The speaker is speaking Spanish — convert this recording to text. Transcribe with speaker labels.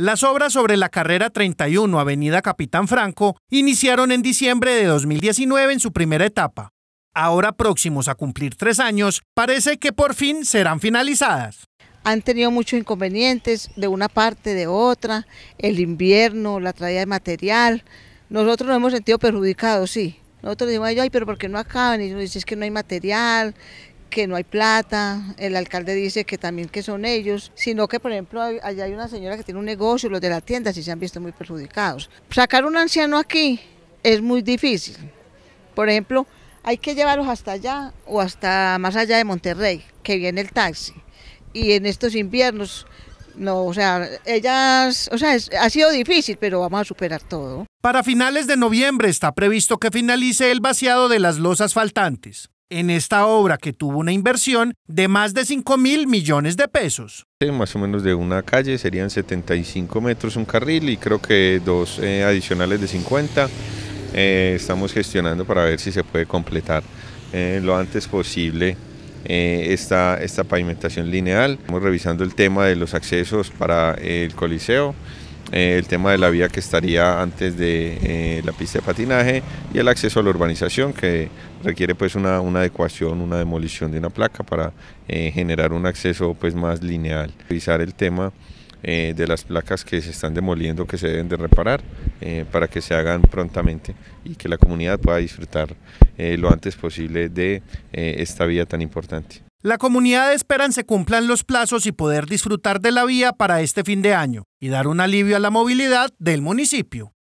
Speaker 1: Las obras sobre la carrera 31 Avenida Capitán Franco iniciaron en diciembre de 2019 en su primera etapa. Ahora próximos a cumplir tres años, parece que por fin serán finalizadas.
Speaker 2: Han tenido muchos inconvenientes de una parte, de otra, el invierno, la traída de material. Nosotros nos hemos sentido perjudicados, sí. Nosotros decimos, ay, pero ¿por qué no acaban? Y nos dicen, es que no hay material, que no hay plata, el alcalde dice que también que son ellos, sino que por ejemplo hay, allá hay una señora que tiene un negocio, los de la tienda sí se han visto muy perjudicados. Sacar un anciano aquí es muy difícil. Por ejemplo, hay que llevarlos hasta allá o hasta más allá de Monterrey, que viene el taxi. Y en estos inviernos no, o sea, ellas, o sea, ha sido difícil, pero vamos a superar todo.
Speaker 1: Para finales de noviembre está previsto que finalice el vaciado de las losas faltantes en esta obra que tuvo una inversión de más de 5 mil millones de pesos.
Speaker 3: Más o menos de una calle serían 75 metros un carril y creo que dos eh, adicionales de 50. Eh, estamos gestionando para ver si se puede completar eh, lo antes posible esta, esta pavimentación lineal. Estamos revisando el tema de los accesos para el coliseo. Eh, el tema de la vía que estaría antes de eh, la pista de patinaje y el acceso a la urbanización que requiere pues una, adecuación, una demolición de una placa para eh, generar un acceso pues más lineal. Revisar el tema de las placas que se están demoliendo que se deben de reparar para que se hagan prontamente y que la comunidad pueda disfrutar lo antes posible de esta vía tan importante.
Speaker 1: La comunidad espera que se cumplan los plazos y poder disfrutar de la vía para este fin de año y dar un alivio a la movilidad del municipio.